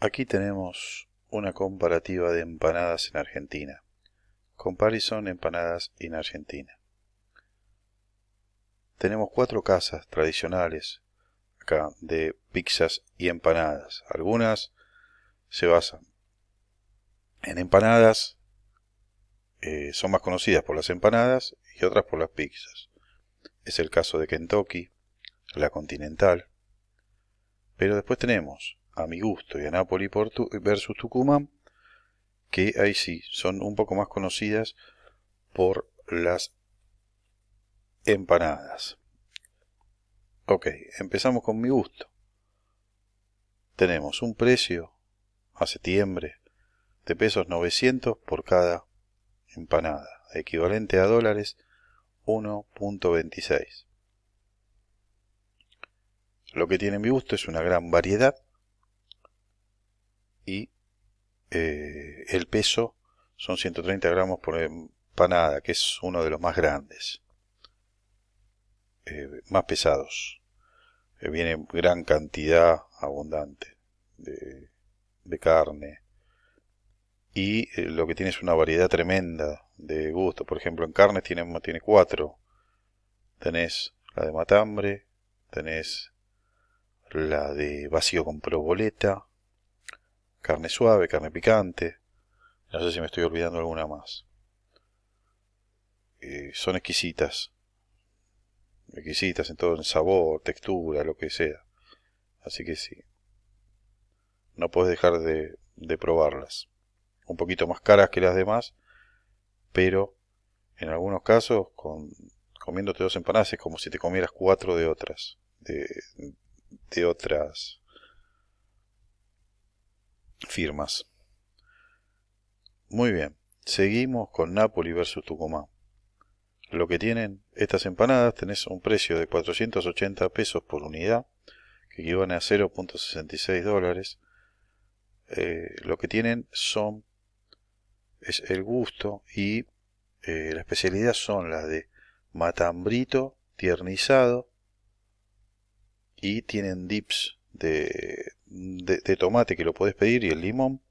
Aquí tenemos una comparativa de empanadas en Argentina. Comparison empanadas en Argentina. Tenemos cuatro casas tradicionales acá de pizzas y empanadas. Algunas se basan en empanadas, eh, son más conocidas por las empanadas y otras por las pizzas. Es el caso de Kentucky, la Continental. Pero después tenemos a mi gusto y a Napoli versus Tucumán, que ahí sí, son un poco más conocidas por las empanadas. Ok, empezamos con mi gusto. Tenemos un precio a septiembre de pesos 900 por cada empanada, equivalente a dólares 1.26. Lo que tiene mi gusto es una gran variedad eh, el peso son 130 gramos por empanada, que es uno de los más grandes, eh, más pesados. Eh, viene gran cantidad abundante de, carne. Y lo que tiene es una variedad tremenda de gusto. Por ejemplo, en carnes tiene, tiene cuatro. Tenés la de matambre, tenés la de vacío con proboleta, carne suave, carne picante, no sé si me estoy olvidando alguna más. Eh, son exquisitas, exquisitas en todo en sabor, textura, lo que sea. Así que sí, no puedes dejar de, probarlas. Un poquito más caras que las demás, pero en algunos casos con, comiéndote dos empanadas es como si te comieras cuatro de otras, de, de otras firmas. Muy bien, seguimos con Napoli versus Tucumán. Lo que tienen estas empanadas, tenés un precio de 480 pesos por unidad, que equivale a 0.66 dólares. Eh, lo que tienen son es el gusto y eh, la especialidad son las de matambrito tiernizado y tienen dips de de, tomate que lo podés pedir y el limón,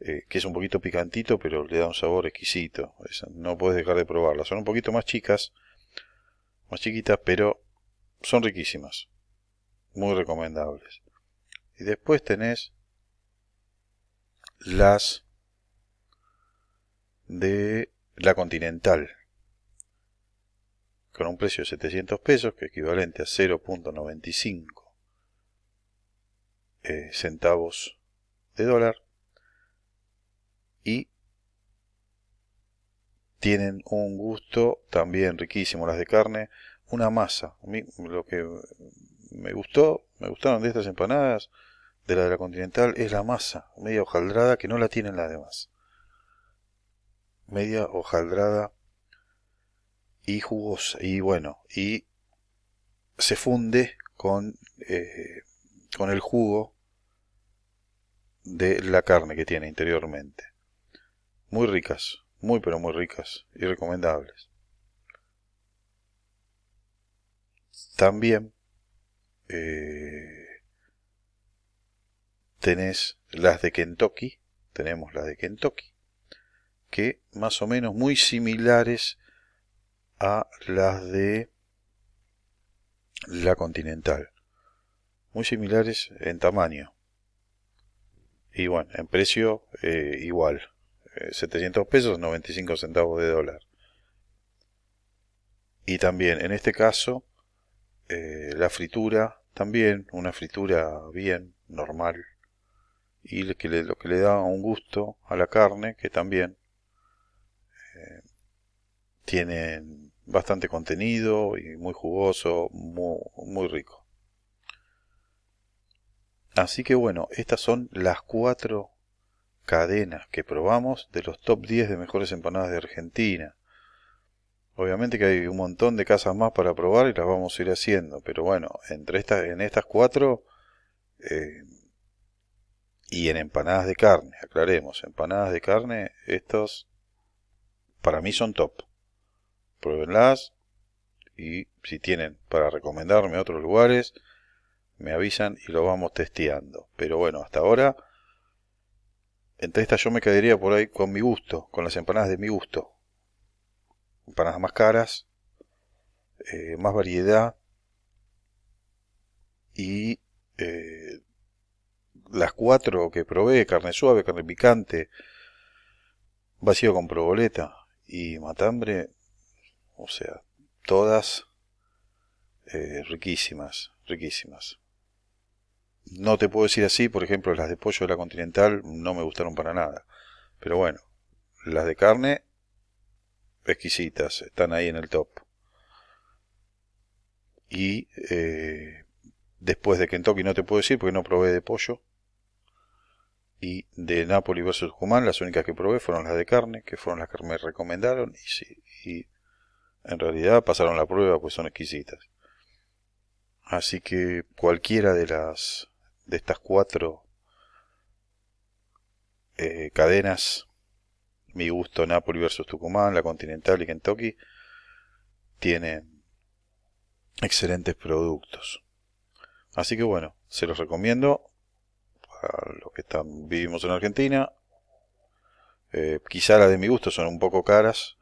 eh, que es un poquito picantito, pero le da un sabor exquisito. no puedes dejar de probarlas. Son un poquito más chicas, más chiquitas, pero son riquísimas. Muy recomendables. Y después tenés las de la Continental, con un precio de 700 pesos, que es equivalente a 0.95 eh, centavos de dólar y tienen un gusto también riquísimo las de carne una masa lo que me gustó me gustaron de estas empanadas de la de la continental es la masa media hojaldrada que no la tienen las demás media hojaldrada y jugosa y bueno y se funde con eh, con el jugo de la carne que tiene interiormente. Muy ricas, muy pero muy ricas y recomendables. También eh, tenés las de Kentucky, tenemos las de Kentucky, que más o menos muy similares a las de la Continental. Muy similares en tamaño, y bueno, en precio eh, igual, 700 eh, pesos, 95 centavos de dólar. Y también, en este caso, eh, la fritura, también una fritura bien, normal. Y lo que, le, lo que le da un gusto a la carne, que también tiene bastante contenido y muy jugoso, muy rico. Así que bueno, estas son las cuatro cadenas que probamos de los top 10 de mejores empanadas de Argentina. Obviamente que hay un montón de casas más para probar y las vamos a ir haciendo, pero bueno, entre estas, en estas cuatro eh, y en empanadas de carne, aclaremos, empanadas de carne, estos para mí son top. Pruébenlas y si tienen para recomendarme otros lugares, me avisan y lo vamos testeando. Pero bueno, hasta ahora, entre estas yo me quedaría por ahí con mi gusto, con las empanadas de mi gusto. Empanadas más caras, eh, más variedad y eh, las cuatro que probé, carne suave, carne picante, vacío con proboleta y matambre, o sea, todas eh, riquísimas, riquísimas. No te puedo decir así, por ejemplo, las de pollo de la Continental no me gustaron para nada. Pero bueno, las de carne, exquisitas, están ahí en el top. Y eh, después de Kentucky no te puedo decir porque no probé de pollo. Y de Napoli vs. Jumán, las únicas que probé fueron las de carne, que fueron las que me recomendaron. Y, y en realidad pasaron la prueba, pues son exquisitas. Así que cualquiera de las de estas cuatro eh, cadenas, mi gusto Napoli versus Tucumán, la Continental y Kentucky, tienen excelentes productos. Así que bueno, se los recomiendo para los que están, vivimos en Argentina. Eh, quizá las de mi gusto son un poco caras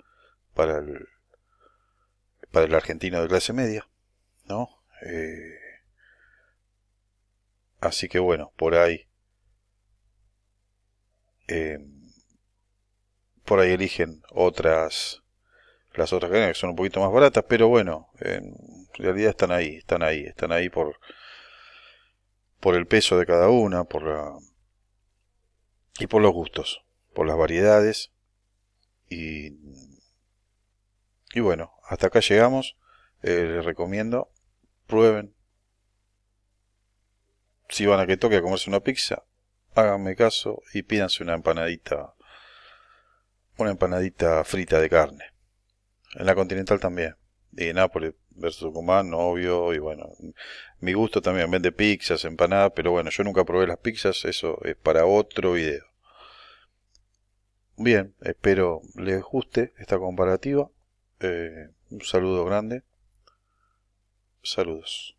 para el, para el argentino de clase media, ¿no? Eh, Así que bueno, por ahí. Eh, por ahí eligen otras. Las otras que son un poquito más baratas, pero bueno, en realidad están ahí, están ahí, están ahí por, por el peso de cada una, por la, y por los gustos, por las variedades. Y, y bueno, hasta acá llegamos. Eh, les recomiendo, prueben, si van a que toque a comerse una pizza, háganme caso y pídanse una empanadita, una empanadita frita de carne. En la Continental también. Y Nápoles versus Tucumán, obvio, y bueno, mi gusto también vende pizzas, empanadas, pero bueno, yo nunca probé las pizzas, eso es para otro video. Bien, espero les guste esta comparativa. Eh, un saludo grande. Saludos.